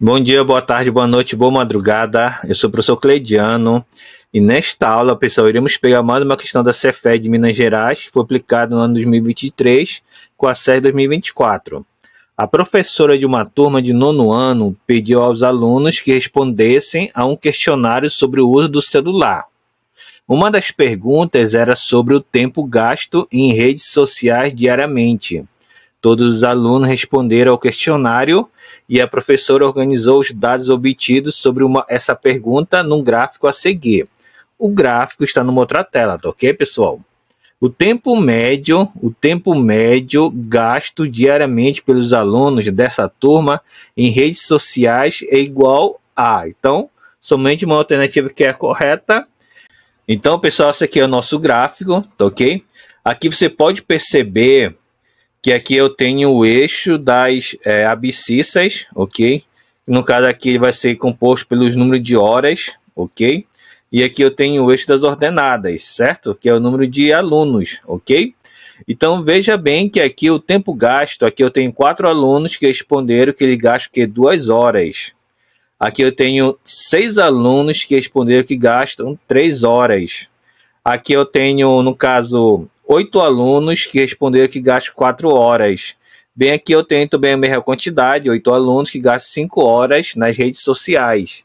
Bom dia, boa tarde, boa noite, boa madrugada. Eu sou o professor Cleidiano e nesta aula, pessoal, iremos pegar mais uma questão da Cefed de Minas Gerais, que foi aplicada no ano 2023 com a série 2024. A professora de uma turma de nono ano pediu aos alunos que respondessem a um questionário sobre o uso do celular. Uma das perguntas era sobre o tempo gasto em redes sociais diariamente. Todos os alunos responderam ao questionário e a professora organizou os dados obtidos sobre uma, essa pergunta num gráfico a seguir. O gráfico está numa outra tela, tá ok, pessoal? O tempo médio, o tempo médio gasto diariamente pelos alunos dessa turma em redes sociais é igual a. Então, somente uma alternativa que é correta. Então, pessoal, esse aqui é o nosso gráfico, tá ok? Aqui você pode perceber que aqui eu tenho o eixo das é, abscissas, ok? No caso aqui ele vai ser composto pelos números de horas, ok? E aqui eu tenho o eixo das ordenadas, certo? Que é o número de alunos, ok? Então veja bem que aqui o tempo gasto, aqui eu tenho quatro alunos que responderam que ele gasta que duas horas. Aqui eu tenho seis alunos que responderam que gastam três horas. Aqui eu tenho, no caso, oito alunos que responderam que gastam quatro horas. Bem aqui eu tenho também a mesma quantidade, oito alunos que gastam cinco horas nas redes sociais.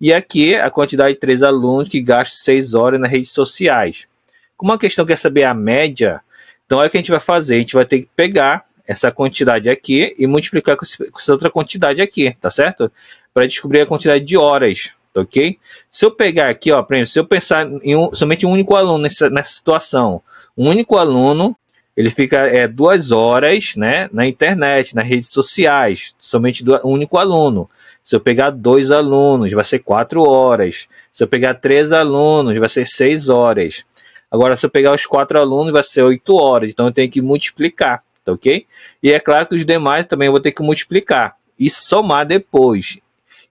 E aqui a quantidade de três alunos que gastam seis horas nas redes sociais. Como a questão quer saber a média, então é o que a gente vai fazer. A gente vai ter que pegar essa quantidade aqui e multiplicar com essa outra quantidade aqui, tá certo? Para descobrir a quantidade de horas ok? Se eu pegar aqui, ó, por exemplo, se eu pensar em um, somente um único aluno nessa, nessa situação, um único aluno, ele fica é, duas horas, né, na internet, nas redes sociais, somente do, um único aluno. Se eu pegar dois alunos, vai ser quatro horas. Se eu pegar três alunos, vai ser seis horas. Agora, se eu pegar os quatro alunos, vai ser oito horas. Então, eu tenho que multiplicar, tá ok? E é claro que os demais também eu vou ter que multiplicar e somar depois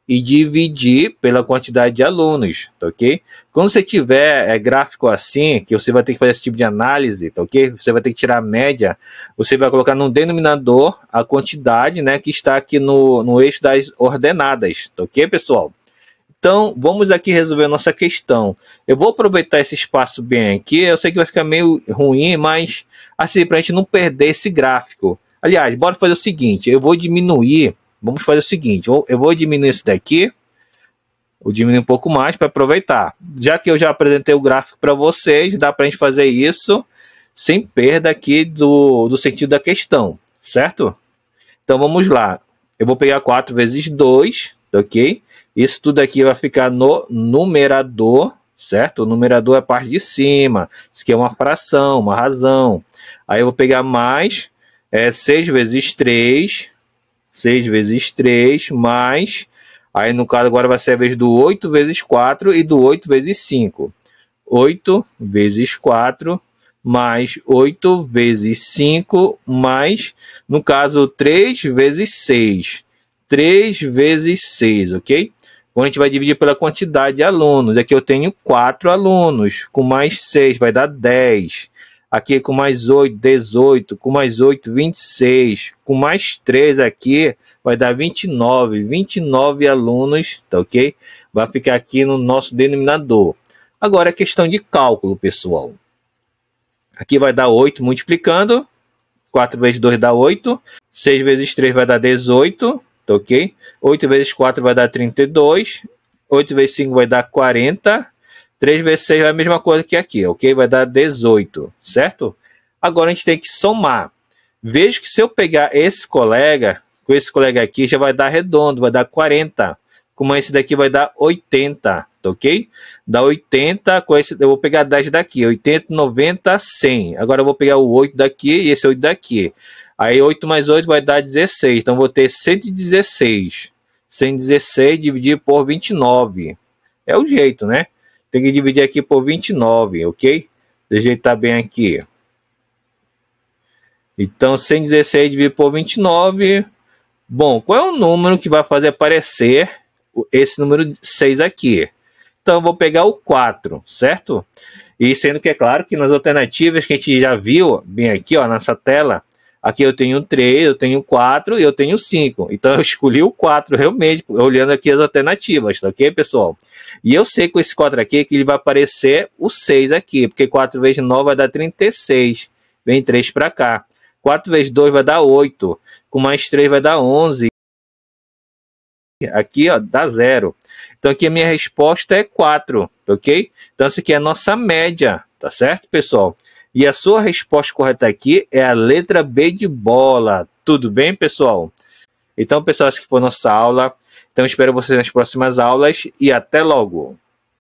e dividir pela quantidade de alunos, tá ok? Quando você tiver é, gráfico assim, que você vai ter que fazer esse tipo de análise, tá ok? Você vai ter que tirar a média, você vai colocar no denominador a quantidade, né, que está aqui no, no eixo das ordenadas, tá ok, pessoal? Então, vamos aqui resolver a nossa questão. Eu vou aproveitar esse espaço bem aqui, eu sei que vai ficar meio ruim, mas assim, para a gente não perder esse gráfico. Aliás, bora fazer o seguinte, eu vou diminuir Vamos fazer o seguinte, eu vou diminuir esse daqui, vou diminuir um pouco mais para aproveitar. Já que eu já apresentei o gráfico para vocês, dá para a gente fazer isso sem perda aqui do, do sentido da questão, certo? Então vamos lá, eu vou pegar 4 vezes 2, ok? Isso tudo aqui vai ficar no numerador, certo? O numerador é a parte de cima, isso aqui é uma fração, uma razão. Aí eu vou pegar mais é, 6 vezes 3, 6 vezes 3, mais. Aí, no caso, agora vai ser a vez do 8 vezes 4 e do 8 vezes 5. 8 vezes 4 mais 8 vezes 5 mais, no caso, 3 vezes 6. 3 vezes 6, ok? Quando a gente vai dividir pela quantidade de alunos. Aqui eu tenho 4 alunos, com mais 6 vai dar 10 aqui com mais 8, 18, com mais 8, 26, com mais 3 aqui, vai dar 29, 29 alunos, tá ok? Vai ficar aqui no nosso denominador. Agora é questão de cálculo, pessoal. Aqui vai dar 8 multiplicando, 4 vezes 2 dá 8, 6 vezes 3 vai dar 18, tá ok? 8 vezes 4 vai dar 32, 8 vezes 5 vai dar 40, 3 vezes 6 é a mesma coisa que aqui, ok? Vai dar 18, certo? Agora a gente tem que somar. Vejo que se eu pegar esse colega, com esse colega aqui, já vai dar redondo, vai dar 40. Como esse daqui vai dar 80, ok? Dá 80, com esse, eu vou pegar 10 daqui, 80, 90, 100. Agora eu vou pegar o 8 daqui e esse 8 daqui. Aí 8 mais 8 vai dar 16, então vou ter 116. 116 dividido por 29. É o jeito, né? Tem que dividir aqui por 29, ok? Deixa eu estar bem aqui. Então, 116 dividido por 29. Bom, qual é o número que vai fazer aparecer esse número 6 aqui? Então, vou pegar o 4, certo? E sendo que é claro que nas alternativas que a gente já viu, bem aqui ó, nessa tela, Aqui eu tenho três, eu tenho quatro e eu tenho cinco. Então eu escolhi o quatro realmente, olhando aqui as alternativas, tá ok, pessoal? E eu sei com esse quatro aqui que ele vai aparecer o seis aqui, porque quatro vezes nove vai dar 36. Vem três para cá. Quatro vezes dois vai dar oito. Com mais três vai dar onze. Aqui, ó, dá zero. Então aqui a minha resposta é quatro, tá ok? Então isso aqui é a nossa média, tá certo, pessoal? E a sua resposta correta aqui é a letra B de bola. Tudo bem, pessoal? Então, pessoal, essa aqui foi nossa aula. Então, espero vocês nas próximas aulas e até logo!